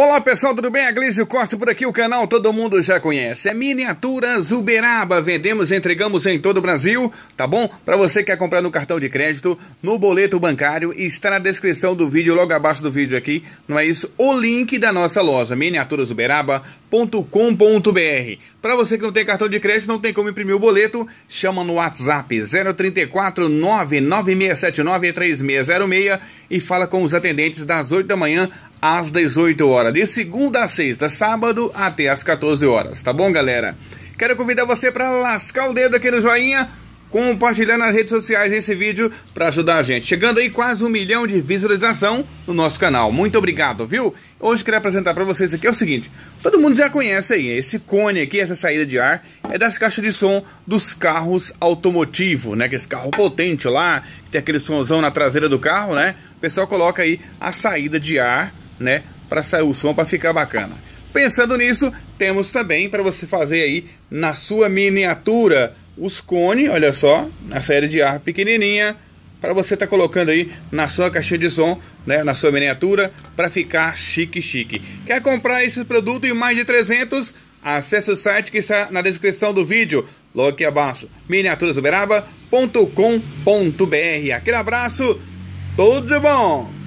Olá pessoal, tudo bem? Aglísio Costa por aqui, o canal todo mundo já conhece. É Miniaturas Uberaba, vendemos e entregamos em todo o Brasil, tá bom? Para você que quer comprar no cartão de crédito, no boleto bancário, está na descrição do vídeo, logo abaixo do vídeo aqui, não é isso? O link da nossa loja, miniaturasuberaba.com.br. Para você que não tem cartão de crédito, não tem como imprimir o boleto, chama no WhatsApp 034 99679 3606 e fala com os atendentes das 8 da manhã às 18 horas, de segunda a sexta, sábado até às 14 horas, tá bom, galera? Quero convidar você para lascar o dedo aqui no joinha, compartilhar nas redes sociais esse vídeo para ajudar a gente. Chegando aí quase um milhão de visualização no nosso canal. Muito obrigado, viu? Hoje queria apresentar para vocês aqui é o seguinte. Todo mundo já conhece aí, esse cone aqui, essa saída de ar, é das caixas de som dos carros automotivo, né? Que esse carro potente lá, que tem aquele somzão na traseira do carro, né? O pessoal coloca aí a saída de ar né, para sair o som para ficar bacana. Pensando nisso, temos também para você fazer aí na sua miniatura os cones, olha só, a série de ar pequenininha, para você estar tá colocando aí na sua caixinha de som, né, na sua miniatura, para ficar chique chique. Quer comprar esse produto e mais de 300? Acesse o site que está na descrição do vídeo, logo aqui abaixo, miniaturasuberaba.com.br. Aquele abraço, tudo de bom!